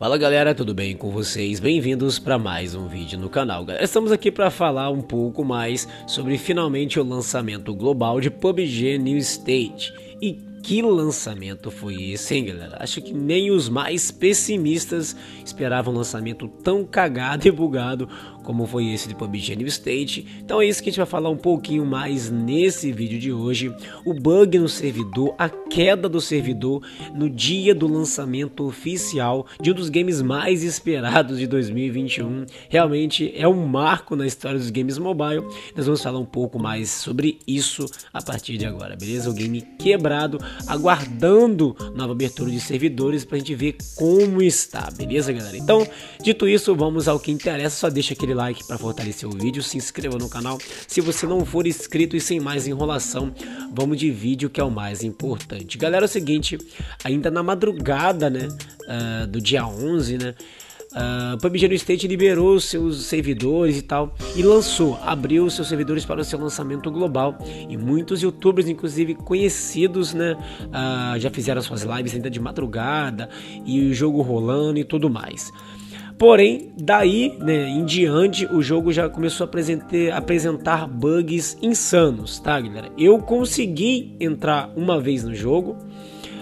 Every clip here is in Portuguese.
Fala galera, tudo bem com vocês? Bem-vindos para mais um vídeo no canal. Estamos aqui para falar um pouco mais sobre finalmente o lançamento global de PUBG New State e que lançamento foi esse, hein, galera? Acho que nem os mais pessimistas esperavam um lançamento tão cagado e bugado como foi esse de PUBG New State. Então é isso que a gente vai falar um pouquinho mais nesse vídeo de hoje. O bug no servidor, a queda do servidor no dia do lançamento oficial de um dos games mais esperados de 2021. Realmente é um marco na história dos games mobile. Nós vamos falar um pouco mais sobre isso a partir de agora, beleza? O game quebrado aguardando nova abertura de servidores para a gente ver como está, beleza, galera? Então, dito isso, vamos ao que interessa. Só deixa aquele like para fortalecer o vídeo, se inscreva no canal se você não for inscrito e sem mais enrolação, vamos de vídeo que é o mais importante. Galera, é o seguinte, ainda na madrugada, né, uh, do dia 11, né, Uh, ah, PUBG no State liberou seus servidores e tal e lançou, abriu seus servidores para o seu lançamento global e muitos youtubers, inclusive conhecidos, né, uh, já fizeram suas lives ainda de madrugada e o jogo rolando e tudo mais. Porém, daí né, em diante, o jogo já começou a apresentar bugs insanos, tá, galera? Eu consegui entrar uma vez no jogo.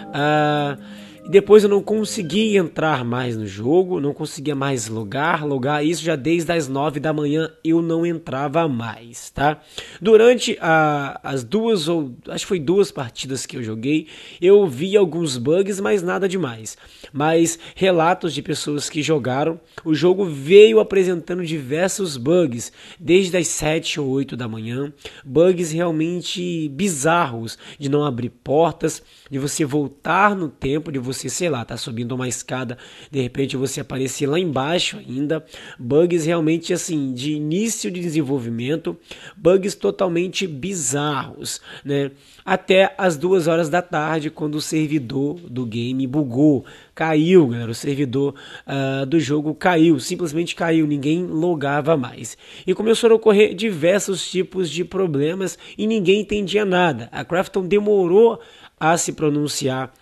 Uh, e depois eu não consegui entrar mais no jogo, não conseguia mais logar, logar isso já desde as 9 da manhã eu não entrava mais, tá? Durante a, as duas ou acho que foi duas partidas que eu joguei, eu vi alguns bugs, mas nada demais. Mas relatos de pessoas que jogaram, o jogo veio apresentando diversos bugs desde as 7 ou 8 da manhã, bugs realmente bizarros de não abrir portas, de você voltar no tempo, de você você, sei lá, tá subindo uma escada, de repente você aparecer lá embaixo ainda. Bugs realmente assim, de início de desenvolvimento, bugs totalmente bizarros, né? Até as duas horas da tarde, quando o servidor do game bugou, caiu, galera. O servidor uh, do jogo caiu, simplesmente caiu, ninguém logava mais. E começaram a ocorrer diversos tipos de problemas e ninguém entendia nada. A Crafton demorou a se pronunciar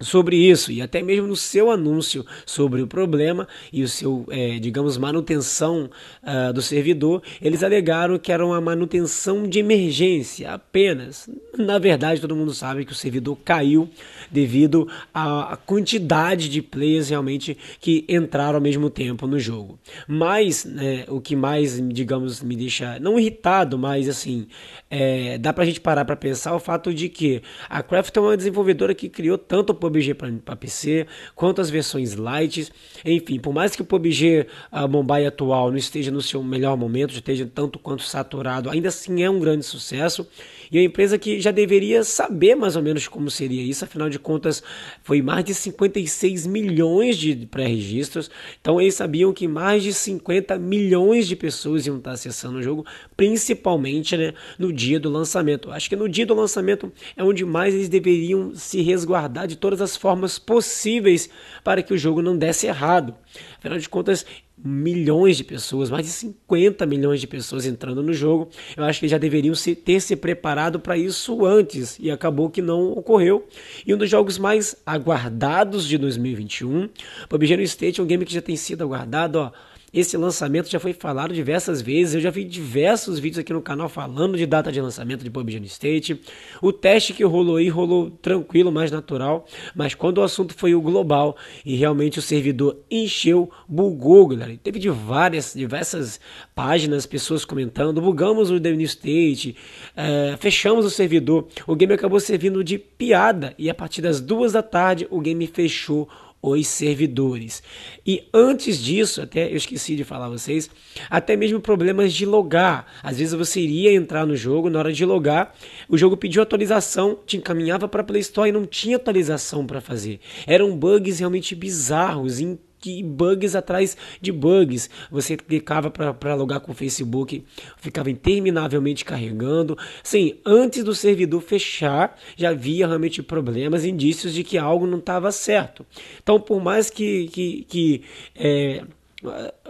sobre isso e até mesmo no seu anúncio sobre o problema e o seu, é, digamos, manutenção uh, do servidor, eles alegaram que era uma manutenção de emergência apenas. Na verdade, todo mundo sabe que o servidor caiu devido à quantidade de players realmente que entraram ao mesmo tempo no jogo. Mas né, o que mais, digamos, me deixa não irritado, mas assim, é, dá pra gente parar para pensar o fato de que a Craft é uma desenvolvedora que criou tanto PUBG para PC, quanto as versões light. Enfim, por mais que o PUBG uh, ah, Mumbai atual não esteja no seu melhor momento, esteja tanto quanto saturado, ainda assim é um grande sucesso. E é a empresa que já deveria saber mais ou menos como seria isso, afinal de contas, foi mais de 56 milhões de pré-registros. Então eles sabiam que mais de 50 milhões de pessoas iam estar acessando o jogo, principalmente né, no dia do lançamento. Acho que no dia do lançamento é onde mais eles deveriam se resguardar de todas todas as formas possíveis para que o jogo não desse errado. Afinal de contas, milhões de pessoas, mais de 50 milhões de pessoas entrando no jogo. Eu acho que já deveriam ter se preparado para isso antes e acabou que não ocorreu. E um dos jogos mais aguardados de 2021, PUBG No State é um game que já tem sido aguardado ó, esse lançamento já foi falado diversas vezes, eu já vi diversos vídeos aqui no canal falando de data de lançamento de PUBG no State. O teste que rolou aí rolou tranquilo, mais natural, mas quando o assunto foi o global e realmente o servidor encheu, bugou, galera. teve de várias, diversas páginas, pessoas comentando, bugamos o The New State, é, fechamos o servidor. O game acabou servindo de piada e a partir das duas da tarde o game fechou os servidores. E antes disso, até eu esqueci de falar a vocês, até mesmo problemas de logar. Às vezes você iria entrar no jogo, na hora de logar, o jogo pediu atualização, te encaminhava para a Play Store e não tinha atualização para fazer. Eram bugs realmente bizarros, incríveis que bugs atrás de bugs. Você clicava para logar com o Facebook, ficava interminavelmente carregando. Sim, antes do servidor fechar, já havia realmente problemas, indícios de que algo não estava certo. Então, por mais que, que, que é,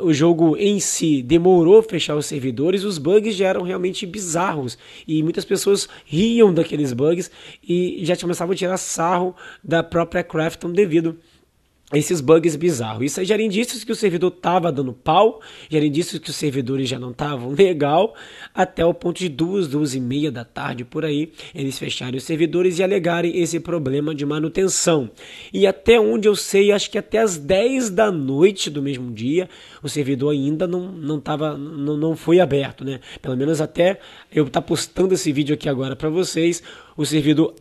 o jogo em si demorou a fechar os servidores, os bugs já eram realmente bizarros e muitas pessoas riam daqueles bugs e já começavam a tirar sarro da própria Crafton devido esses bugs bizarros. Isso gera indícios que o servidor estava dando pau, gera indícios que os servidores já não estavam legal, até o ponto de duas, duas e meia da tarde por aí, eles fecharem os servidores e alegarem esse problema de manutenção. E até onde eu sei, acho que até as 10 da noite do mesmo dia, o servidor ainda não, não, tava, não, não foi aberto, né? Pelo menos até eu estar tá postando esse vídeo aqui agora para vocês, o servidor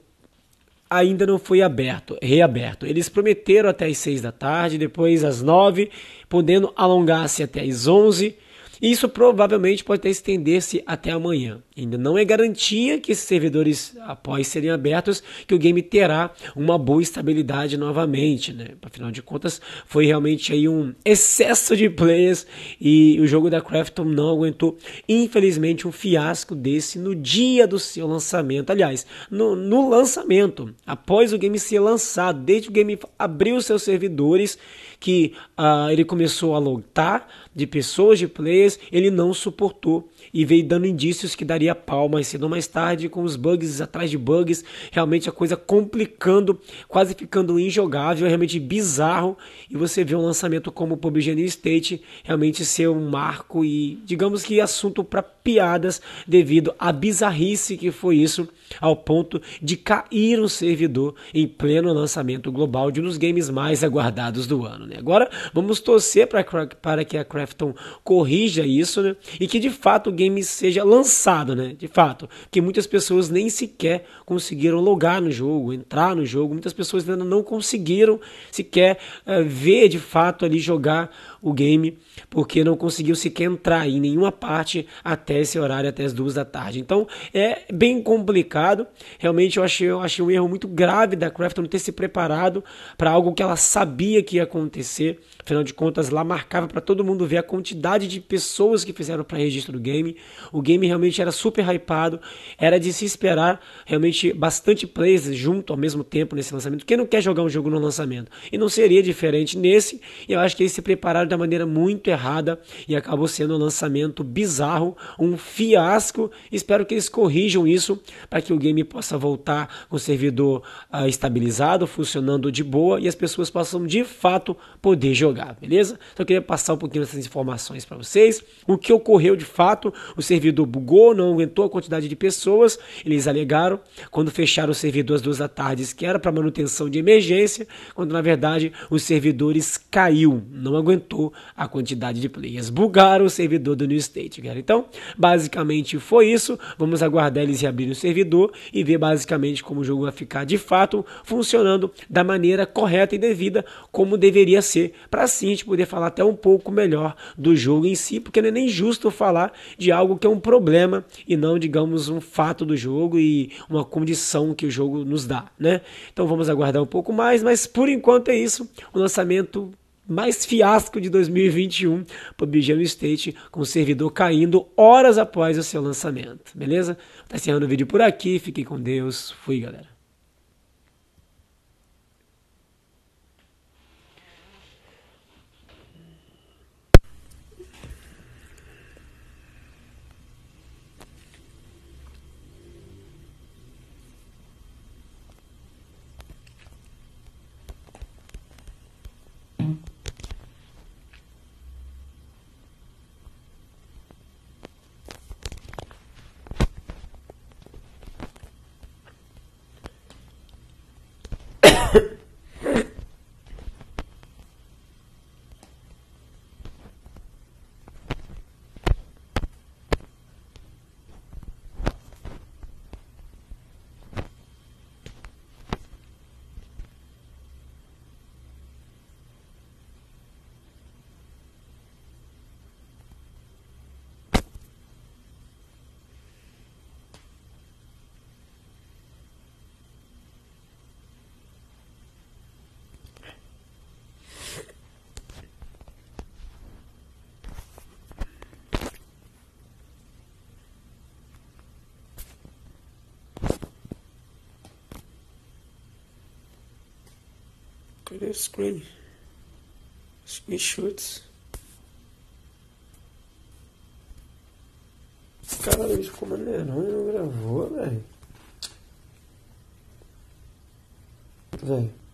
ainda não foi aberto, reaberto. Eles prometeram até às 6 da tarde, depois às 9, podendo alongar-se até às 11 e isso provavelmente pode até estender-se até amanhã. Ainda não é garantia que esses servidores, após serem abertos, que o game terá uma boa estabilidade novamente, né? Afinal de contas, foi realmente aí um excesso de players e o jogo da Crafton não aguentou, infelizmente, um fiasco desse no dia do seu lançamento. Aliás, no, no lançamento, após o game ser lançado, desde que o game abriu seus servidores, que uh, ele começou a lotar de pessoas, de players, vez ele não suportou e veio dando indícios que daria pau sendo cedo mais tarde, com os bugs atrás de bugs, realmente a coisa complicando, quase ficando injogável, é realmente bizarro. E você vê um lançamento como o PUBG New State realmente ser um marco e, digamos que, assunto para piadas devido à bizarrice que foi isso, ao ponto de cair um servidor em pleno lançamento global de um dos games mais aguardados do ano. Né? Agora vamos torcer pra, para que a Crafton corrija seja isso, né? E que de fato o game seja lançado, né? De fato. Porque muitas pessoas nem sequer conseguiram logar no jogo, entrar no jogo. Muitas pessoas ainda não conseguiram sequer uh, ver de fato ali jogar o game, porque não conseguiu sequer entrar em nenhuma parte até esse horário, até as duas da tarde. Então é bem complicado. Realmente eu achei, eu achei um erro muito grave da craft não ter se preparado para algo que ela sabia que ia acontecer. Afinal de contas, lá marcava para todo mundo ver a quantidade de pessoas que fizeram para registro do game. O game realmente era super hypado, era de se esperar realmente bastante players junto ao mesmo tempo nesse lançamento. Quem não quer jogar um jogo no lançamento? E não seria diferente nesse. Eu acho que eles se prepararam da da maneira muito errada e acabou sendo um lançamento bizarro, um fiasco. Espero que eles corrijam isso para que o game possa voltar com o servidor uh, estabilizado, funcionando de boa e as pessoas possam de fato poder jogar, beleza? Então eu queria passar um pouquinho dessas informações para vocês. O que ocorreu de fato, o servidor bugou, não aguentou a quantidade de pessoas, eles alegaram, quando fecharam o servidor às duas da tarde, que era para manutenção de emergência, quando na verdade os servidores caiu, não aguentou aumentou a quantidade de players. Bugaram o servidor do New State, galera. Então, basicamente foi isso. Vamos aguardar eles reabrirem o servidor e ver basicamente como o jogo vai ficar de fato funcionando da maneira correta e devida, como deveria ser, para assim a gente poder falar até um pouco melhor do jogo em si, porque não é nem justo falar de algo que é um problema e não, digamos, um fato do jogo e uma condição que o jogo nos dá, né? Então vamos aguardar um pouco mais, mas por enquanto é isso. O lançamento mais fiasco de 2021 para o Bijano State, com o servidor caindo horas após o seu lançamento. Beleza? Tá encerrando o vídeo por aqui. Fiquem com Deus. Fui, galera. Cadê screen? Screenshots. Cara, esse comando é e não gravou, velho. Velho.